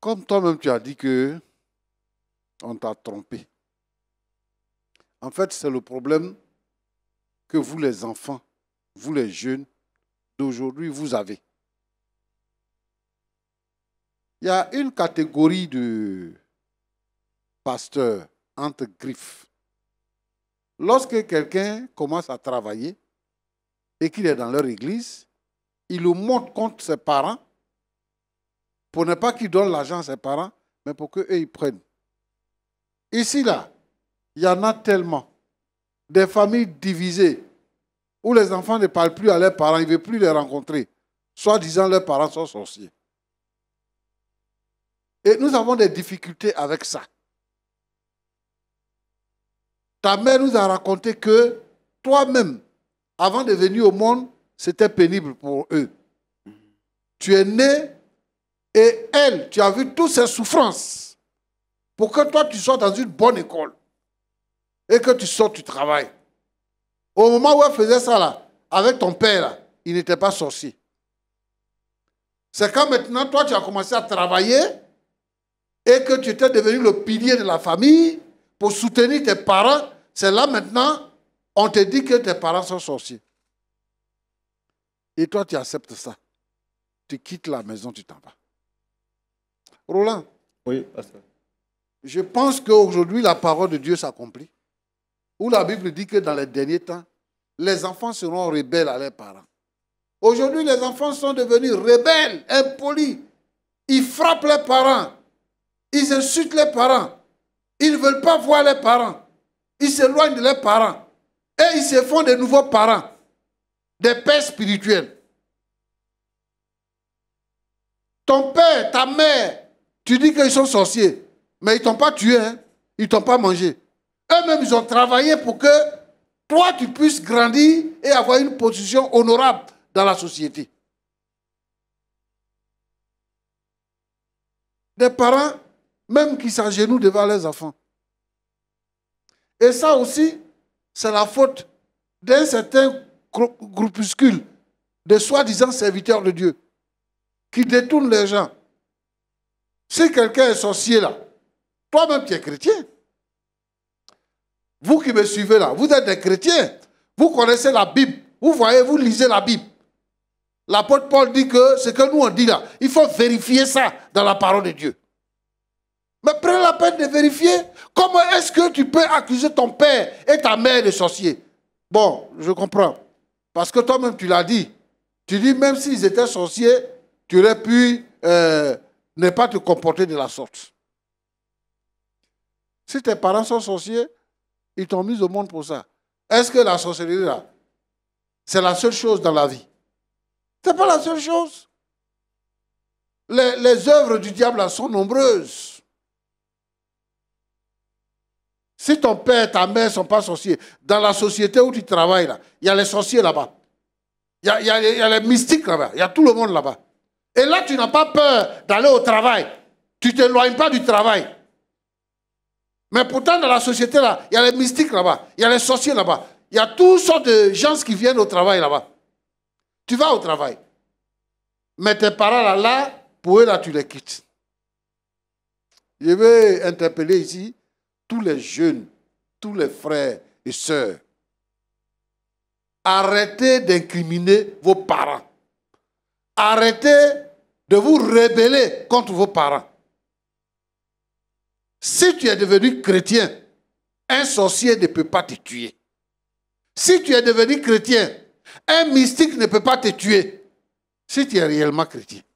Comme toi-même, tu as dit que on t'a trompé. En fait, c'est le problème que vous, les enfants, vous, les jeunes d'aujourd'hui, vous avez. Il y a une catégorie de pasteurs entre griffes. Lorsque quelqu'un commence à travailler et qu'il est dans leur église, il le montre contre ses parents pour ne pas qu'ils donnent l'argent à ses parents, mais pour qu'eux, ils prennent. Ici, là, il y en a tellement. Des familles divisées, où les enfants ne parlent plus à leurs parents, ils ne veulent plus les rencontrer. Soit disant leurs parents sont sorciers. Et nous avons des difficultés avec ça. Ta mère nous a raconté que toi-même, avant de venir au monde, c'était pénible pour eux. Tu es né et elle, tu as vu toutes ses souffrances pour que toi, tu sois dans une bonne école et que tu sortes tu travailles. Au moment où elle faisait ça, là, avec ton père, là, il n'était pas sorcier. C'est quand maintenant, toi, tu as commencé à travailler et que tu étais devenu le pilier de la famille pour soutenir tes parents. C'est là maintenant, on te dit que tes parents sont sorciers. Et toi, tu acceptes ça. Tu quittes la maison, tu t'en vas. Roland. Oui, Je pense qu'aujourd'hui, la parole de Dieu s'accomplit. Où la Bible dit que dans les derniers temps, les enfants seront rebelles à leurs parents. Aujourd'hui, les enfants sont devenus rebelles, impolis. Ils frappent les parents. Ils insultent les parents. Ils ne veulent pas voir les parents. Ils s'éloignent de leurs parents. Et ils se font de nouveaux parents. Des pères spirituels. Ton père, ta mère, tu dis qu'ils sont sorciers, mais ils ne t'ont pas tué, hein. ils ne t'ont pas mangé. Eux-mêmes, ils ont travaillé pour que toi, tu puisses grandir et avoir une position honorable dans la société. Des parents, même qui s'agenouillent devant leurs enfants. Et ça aussi, c'est la faute d'un certain groupuscule de soi-disant serviteurs de Dieu qui détournent les gens si quelqu'un est sorcier là, toi-même tu es chrétien. Vous qui me suivez là, vous êtes des chrétiens. Vous connaissez la Bible. Vous voyez, vous lisez la Bible. L'apôtre Paul dit que ce que nous on dit là, il faut vérifier ça dans la parole de Dieu. Mais prenez la peine de vérifier. Comment est-ce que tu peux accuser ton père et ta mère de sorcier Bon, je comprends. Parce que toi-même, tu l'as dit. Tu dis, même s'ils étaient sorciers, tu aurais pu euh, ne pas te comporter de la sorte. Si tes parents sont sorciers, ils t'ont mis au monde pour ça. Est-ce que la sorcellerie, là, c'est la seule chose dans la vie Ce n'est pas la seule chose. Les, œuvres du diable, sont nombreuses. Si ton père, ta mère ne sont pas sorciers, dans la société où tu travailles, là, il y a les sorciers là-bas. Il y a les mystiques là-bas. Il y a tout le monde là-bas. Et là, tu n'as pas peur d'aller au travail. Tu ne t'éloignes pas du travail. Mais pourtant, dans la société, là, il y a les mystiques là-bas, il y a les sorciers là-bas, il y a toutes sortes de gens qui viennent au travail là-bas. Tu vas au travail. Mais tes parents là, là, pour eux, là, tu les quittes. Je vais interpeller ici tous les jeunes, tous les frères et sœurs. Arrêtez d'incriminer vos parents. Arrêtez de vous rebeller contre vos parents. Si tu es devenu chrétien, un sorcier ne peut pas te tuer. Si tu es devenu chrétien, un mystique ne peut pas te tuer. Si tu es réellement chrétien.